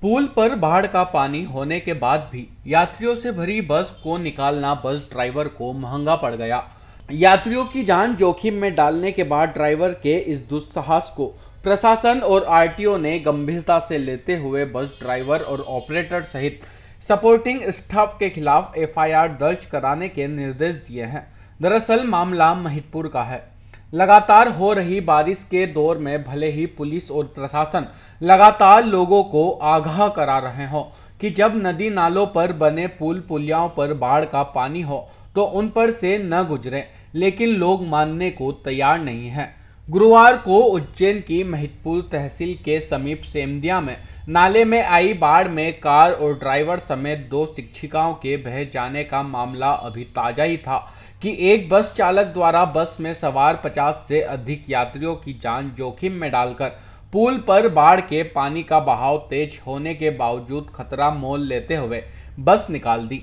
पुल पर बाढ़ का पानी होने के बाद भी यात्रियों से भरी बस को निकालना बस ड्राइवर को महंगा पड़ गया यात्रियों की जान जोखिम में डालने के बाद ड्राइवर के इस दुस्साहस को प्रशासन और आरटीओ ने गंभीरता से लेते हुए बस ड्राइवर और ऑपरेटर सहित सपोर्टिंग स्टाफ के खिलाफ एफआईआर दर्ज कराने के निर्देश दिए हैं दरअसल मामला महितपुर का है लगातार हो रही बारिश के दौर में भले ही पुलिस और प्रशासन लगातार लोगों को आगाह करा रहे हो कि जब नदी नालों पर बने पुल पुलियाओं पर बाढ़ का पानी हो तो उन पर से न गुजरें लेकिन लोग मानने को तैयार नहीं हैं गुरुवार को उज्जैन की महितपुर तहसील के समीप सेमदिया में नाले में आई बाढ़ में कार और ड्राइवर समेत दो शिक्षिकाओं के बह जाने का मामला अभी ताजा ही था कि एक बस चालक द्वारा बस में सवार 50 से अधिक यात्रियों की जान जोखिम में डालकर पुल पर बाढ़ के पानी का बहाव तेज होने के बावजूद खतरा मोल लेते हुए बस निकाल दी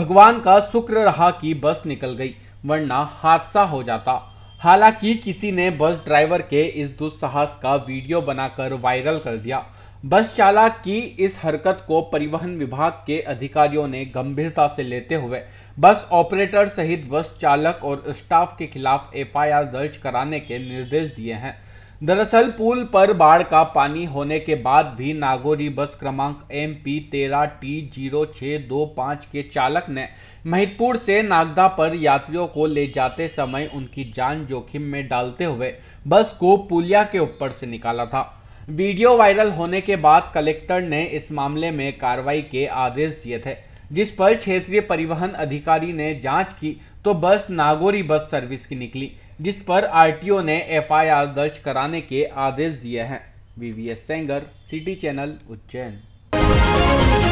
भगवान का शुक्र रहा कि बस निकल गई वरना हादसा हो जाता हालांकि किसी ने बस ड्राइवर के इस दुस्साहस का वीडियो बनाकर वायरल कर दिया बस चालक की इस हरकत को परिवहन विभाग के अधिकारियों ने गंभीरता से लेते हुए बस ऑपरेटर सहित बस चालक और स्टाफ के खिलाफ एफआईआर दर्ज कराने के निर्देश दिए हैं दरअसल पुल पर बाढ़ का पानी होने के बाद भी नागौरी बस क्रमांक एम पी तेरह टी जीरो छः दो पाँच के चालक ने महितपुर से नागदा पर यात्रियों को ले जाते समय उनकी जान जोखिम में डालते हुए बस को पुलिया के ऊपर से निकाला था वीडियो वायरल होने के बाद कलेक्टर ने इस मामले में कार्रवाई के आदेश दिए थे जिस पर क्षेत्रीय परिवहन अधिकारी ने जांच की तो बस नागौरी बस सर्विस की निकली जिस पर आरटीओ ने एफआईआर दर्ज कराने के आदेश दिए हैं VVS Sengar city channel Ujjain